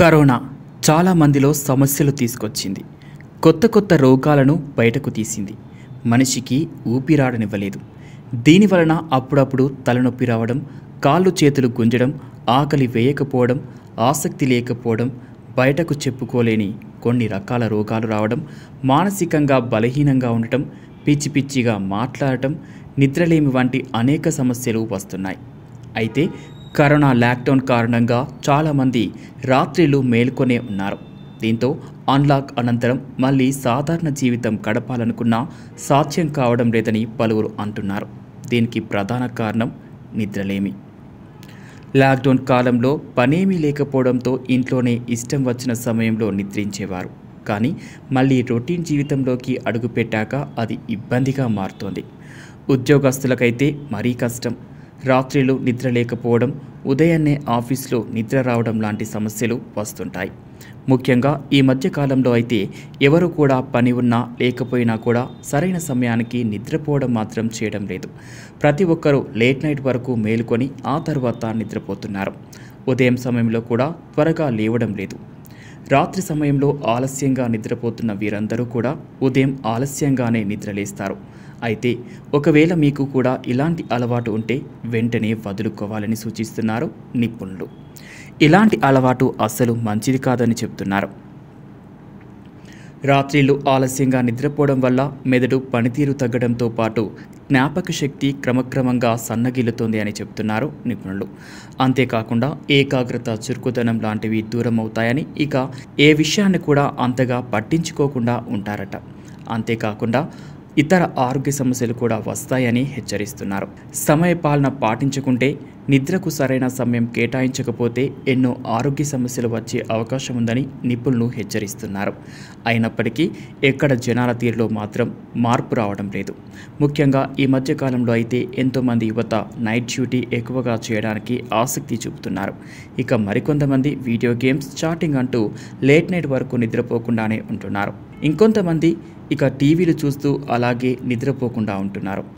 corona చాలామందిలో సమస్యలు తీసుకొచ్చింది కొత్త కొత్త రోగాలను బయటకు తీసింది మనిషికి ఊపిరాడనివ్వలేదు దీనివలన అప్పుడప్పుడు తలనొప్పి రావడం కాళ్ళు చేతులు గుంజడం ఆకలి వేయకపోవడం ఆసక్తి లేకపోవడం బయటకు చెప్పుకోలేని కొన్ని రకాల రోగాలు రావడం మానసికంగా బలహీనంగా ఉండటం పిచ్చి పిచ్చిగా మాట్లాడటం నిద్రలేమి వంటి అనేక సమస్యలు వస్తున్నాయి అయితే కరోనా లాక్డౌన్ కారణంగా చాలామంది రాత్రిలు మేల్కొనే ఉన్నారు దీంతో అన్లాక్ అనంతరం మళ్ళీ సాధారణ జీవితం గడపాలనుకున్నా సాధ్యం కావడం లేదని పలువురు అంటున్నారు దీనికి ప్రధాన కారణం నిద్రలేమి లాక్డౌన్ కాలంలో పనేమీ లేకపోవడంతో ఇంట్లోనే ఇష్టం వచ్చిన సమయంలో నిద్రించేవారు కానీ మళ్ళీ రొటీన్ జీవితంలోకి అడుగుపెట్టాక అది ఇబ్బందిగా మారుతోంది ఉద్యోగస్తులకైతే మరీ కష్టం రాత్రిలో నిద్ర లేకపోవడం ఉదయాన్నే ఆఫీస్లో నిద్ర రావడం లాంటి సమస్యలు వస్తుంటాయి ముఖ్యంగా ఈ మధ్య కాలంలో అయితే ఎవరు కూడా పని ఉన్నా లేకపోయినా కూడా సరైన సమయానికి నిద్రపోవడం మాత్రం చేయడం లేదు ప్రతి ఒక్కరూ లేట్ నైట్ వరకు మేలుకొని ఆ తర్వాత నిద్రపోతున్నారు ఉదయం సమయంలో కూడా త్వరగా లేవడం లేదు రాత్రి సమయంలో ఆలస్యంగా నిద్రపోతున్న వీరందరూ కూడా ఉదయం ఆలస్యంగానే నిద్రలేస్తారు అయితే ఒకవేళ మీకు కూడా ఇలాంటి అలవాటు ఉంటే వెంటనే వదులుకోవాలని సూచిస్తున్నారు నిపుణులు ఇలాంటి అలవాటు అస్సలు మంచిది కాదని చెప్తున్నారు రాత్రిళ్ళు ఆలస్యంగా నిద్రపోవడం వల్ల మెదడు పనితీరు తగ్గడంతో పాటు జ్ఞాపక శక్తి క్రమక్రమంగా సన్నగిల్లుతుంది అని చెప్తున్నారు నిపుణులు అంతేకాకుండా ఏకాగ్రత చురుకుదనం లాంటివి దూరం అవుతాయని ఇక ఏ విషయాన్ని కూడా అంతగా పట్టించుకోకుండా ఉంటారట అంతేకాకుండా ఇతర ఆరోగ్య సమస్యలు కూడా వస్తాయని హెచ్చరిస్తున్నారు సమయపాలన పాటించకుంటే నిద్రకు సరైన సమయం కేటాయించకపోతే ఎన్నో ఆరోగ్య సమస్యలు వచ్చే అవకాశం ఉందని నిపుణులు హెచ్చరిస్తున్నారు అయినప్పటికీ ఎక్కడ జనాల తీరులో మాత్రం మార్పు రావడం లేదు ముఖ్యంగా ఈ మధ్యకాలంలో అయితే ఎంతోమంది యువత నైట్ డ్యూటీ ఎక్కువగా చేయడానికి ఆసక్తి చూపుతున్నారు ఇక మరికొంతమంది వీడియో గేమ్స్ చాటింగ్ అంటూ లేట్ నైట్ వరకు నిద్రపోకుండానే ఉంటున్నారు ఇంకొంతమంది ఇక టీవీలు చూస్తూ అలాగే నిద్రపోకుండా ఉంటున్నారు